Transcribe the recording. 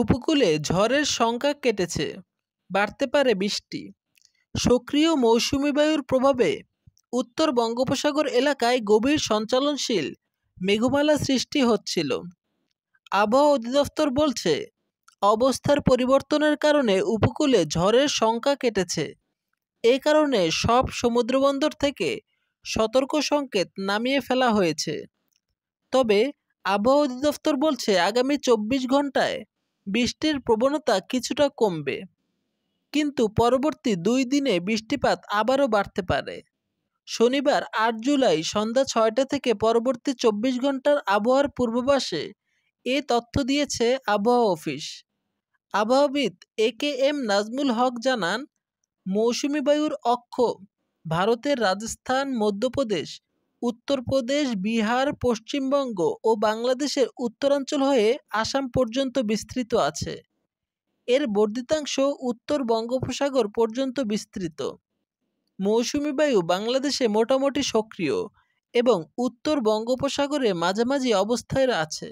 উপকূলে ঝড়ের সংখ্যা কেটেছে বাড়তে পারে বৃষ্টি সক্রিয় মৌসুমি বায়ুর প্রভাবে উত্তর বঙ্গোপসাগর এলাকায় গভীর সঞ্চালনশীল মেঘমালা সৃষ্টি হচ্ছিল আবহাওয়া অধিদপ্তর বলছে অবস্থার পরিবর্তনের কারণে উপকূলে ঝড়ের সংখ্যা কেটেছে এ কারণে সব সমুদ্রবন্দর থেকে সতর্ক সংকেত নামিয়ে ফেলা হয়েছে তবে আবহাওয়া অধিদপ্তর বলছে আগামী চব্বিশ ঘন্টায় বৃষ্টির প্রবণতা কিছুটা কমবে কিন্তু পরবর্তী দুই দিনে বৃষ্টিপাত আবারও বাড়তে পারে শনিবার আট জুলাই সন্ধ্যা ছয়টা থেকে পরবর্তী চব্বিশ ঘন্টার আবহাওয়ার পূর্বাভাসে এ তথ্য দিয়েছে আবহাওয়া অফিস আবহাওয়াবিদ A K M Nazmul Haque জানান মৌসুমি বায়ুর অক্ষ ভারতের রাজস্থান মধ্যপ্রদেশ উত্তরপ্রদেশ বিহার পশ্চিমবঙ্গ ও বাংলাদেশের উত্তরাঞ্চল হয়ে আসাম পর্যন্ত বিস্তৃত আছে এর বর্ধিতাংশ উত্তর বঙ্গোপসাগর পর্যন্ত বিস্তৃত মৌসুমি বায়ু বাংলাদেশে মোটামুটি সক্রিয় এবং উত্তর বঙ্গোপসাগরে মাঝামাঝি অবস্থায় আছে